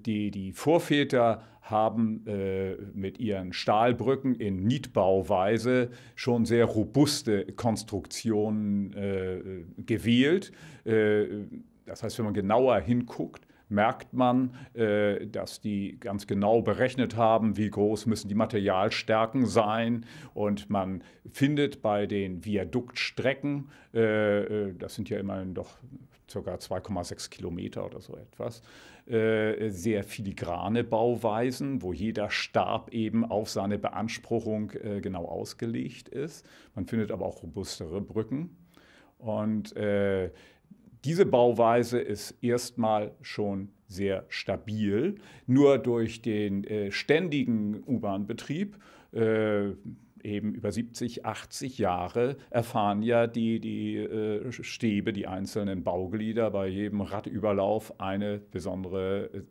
Die, die Vorväter haben äh, mit ihren Stahlbrücken in Niedbauweise schon sehr robuste Konstruktionen äh, gewählt. Äh, das heißt, wenn man genauer hinguckt, merkt man, äh, dass die ganz genau berechnet haben, wie groß müssen die Materialstärken sein. Und man findet bei den Viaduktstrecken, äh, äh, das sind ja immerhin doch ca. 2,6 Kilometer oder so etwas, sehr filigrane Bauweisen, wo jeder Stab eben auf seine Beanspruchung genau ausgelegt ist. Man findet aber auch robustere Brücken. Und äh, diese Bauweise ist erstmal schon sehr stabil. Nur durch den äh, ständigen U-Bahn-Betrieb, äh, eben über 70, 80 Jahre, erfahren ja die, die äh, Stäbe, die einzelnen Bauglieder bei jedem Radüberlauf eine besondere äh,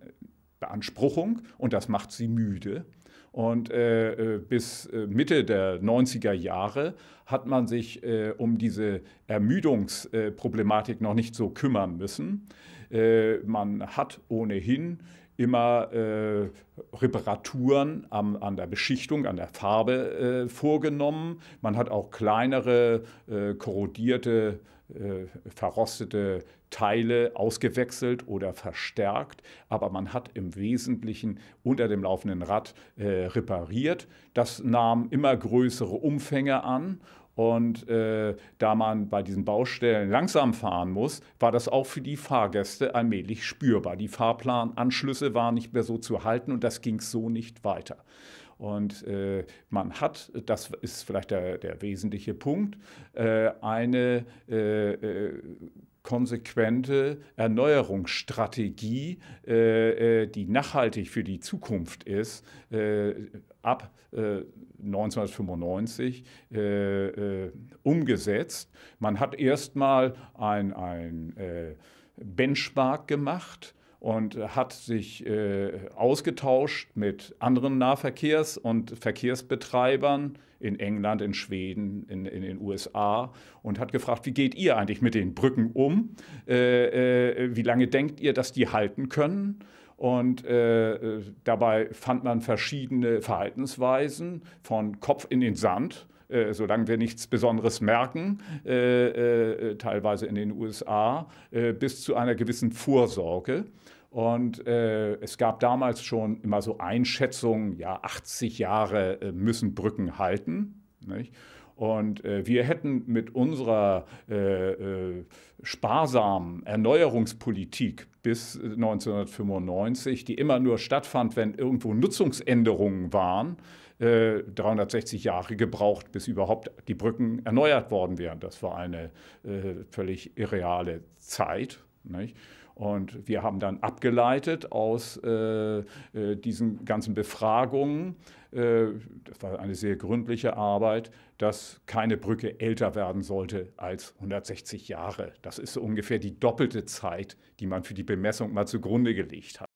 Beanspruchung und das macht sie müde. Und äh, äh bis äh, Mitte der 90er Jahre hat man sich äh, um diese Ermüdungsproblematik äh, noch nicht so kümmern müssen. Äh, man hat ohnehin immer äh, Reparaturen am, an der Beschichtung, an der Farbe äh, vorgenommen. Man hat auch kleinere, äh, korrodierte, äh, verrostete Teile ausgewechselt oder verstärkt, aber man hat im Wesentlichen unter dem laufenden Rad äh, repariert. Das nahm immer größere Umfänge an und äh, da man bei diesen Baustellen langsam fahren muss, war das auch für die Fahrgäste allmählich spürbar. Die Fahrplananschlüsse waren nicht mehr so zu halten und das ging so nicht weiter. Und äh, man hat, das ist vielleicht der, der wesentliche Punkt, äh, eine äh, äh, konsequente Erneuerungsstrategie, äh, äh, die nachhaltig für die Zukunft ist, äh, ab 1995 umgesetzt. Man hat erstmal ein, ein Benchmark gemacht und hat sich äh, ausgetauscht mit anderen Nahverkehrs- und Verkehrsbetreibern in England, in Schweden, in, in, den USA und hat gefragt, wie geht ihr eigentlich mit den Brücken um? Äh, äh, wie lange denkt ihr, dass die halten können? Und äh, äh, dabei fand man verschiedene Verhaltensweisen von Kopf in den Sand äh, solange wir nichts Besonderes merken, äh, äh, teilweise in den USA, äh, bis zu einer gewissen Vorsorge. Und äh, es gab damals schon immer so Einschätzungen, ja, 80 Jahre äh, müssen Brücken halten. Nicht? Und äh, wir hätten mit unserer äh, sparsamen Erneuerungspolitik bis 1995, die immer nur stattfand, wenn irgendwo Nutzungsänderungen waren, 360 äh, Jahre gebraucht, bis überhaupt die Brücken erneuert worden wären. Das war eine äh, völlig irreale Zeit. Nicht? Und wir haben dann abgeleitet aus äh, äh diesen ganzen Befragungen, äh, das war eine sehr gründliche Arbeit, dass keine Brücke älter werden sollte als 160 Jahre. Das ist so ungefähr die doppelte Zeit, die man für die Bemessung mal zugrunde gelegt hat.